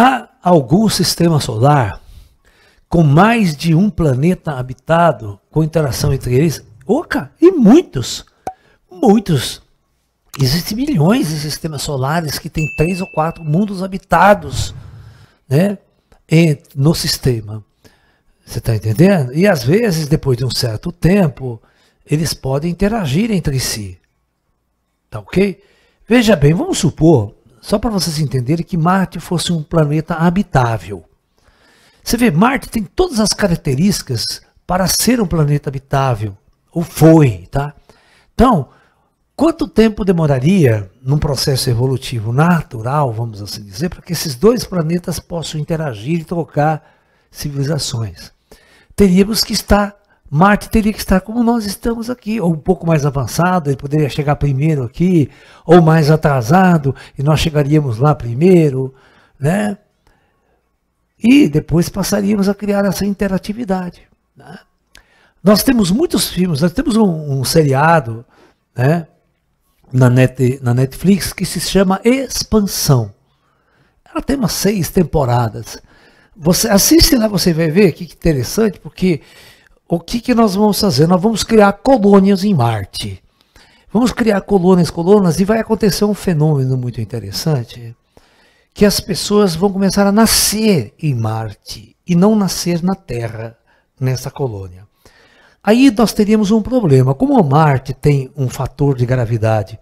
Há algum sistema solar com mais de um planeta habitado, com interação entre eles? Oca, e muitos, muitos. Existem milhões de sistemas solares que têm três ou quatro mundos habitados né, no sistema. Você está entendendo? E às vezes, depois de um certo tempo, eles podem interagir entre si. Tá ok? Veja bem, vamos supor só para vocês entenderem que Marte fosse um planeta habitável. Você vê, Marte tem todas as características para ser um planeta habitável, ou foi, tá? Então, quanto tempo demoraria num processo evolutivo natural, vamos assim dizer, para que esses dois planetas possam interagir e trocar civilizações? Teríamos que estar Marte teria que estar como nós estamos aqui, ou um pouco mais avançado, ele poderia chegar primeiro aqui, ou mais atrasado, e nós chegaríamos lá primeiro, né? E depois passaríamos a criar essa interatividade. Né? Nós temos muitos filmes, nós temos um, um seriado né, na, net, na Netflix que se chama Expansão. Ela tem umas seis temporadas. Você assiste lá, você vai ver que interessante, porque o que, que nós vamos fazer? Nós vamos criar colônias em Marte. Vamos criar colônias, colônias, e vai acontecer um fenômeno muito interessante, que as pessoas vão começar a nascer em Marte e não nascer na Terra, nessa colônia. Aí nós teríamos um problema. Como Marte tem um fator de gravidade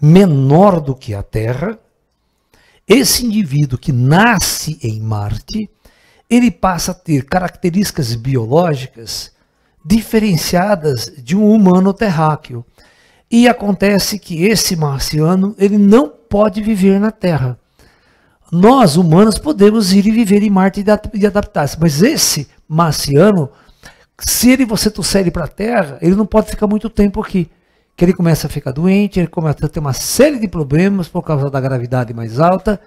menor do que a Terra, esse indivíduo que nasce em Marte, ele passa a ter características biológicas diferenciadas de um humano terráqueo. E acontece que esse marciano, ele não pode viver na Terra. Nós, humanos, podemos ir e viver em Marte e adaptar-se, mas esse marciano, se ele você trouxer ele para a Terra, ele não pode ficar muito tempo aqui. Que ele começa a ficar doente, ele começa a ter uma série de problemas por causa da gravidade mais alta,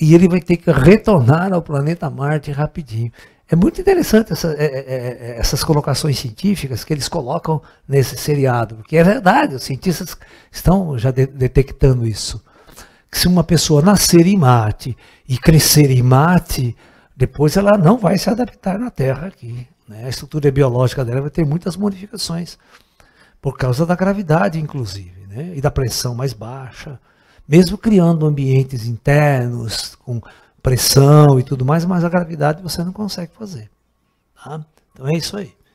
e ele vai ter que retornar ao planeta Marte rapidinho. É muito interessante essa, é é, é, é, essas colocações científicas que eles colocam nesse seriado, porque é verdade, os cientistas estão já de, detectando isso. Que se uma pessoa nascer em Marte e crescer em Marte, depois ela não vai se adaptar na Terra aqui. Né? A estrutura biológica dela vai ter muitas modificações, por causa da gravidade, inclusive, né? e da pressão mais baixa. Mesmo criando ambientes internos, com pressão e tudo mais, mas a gravidade você não consegue fazer. Tá? Então é isso aí.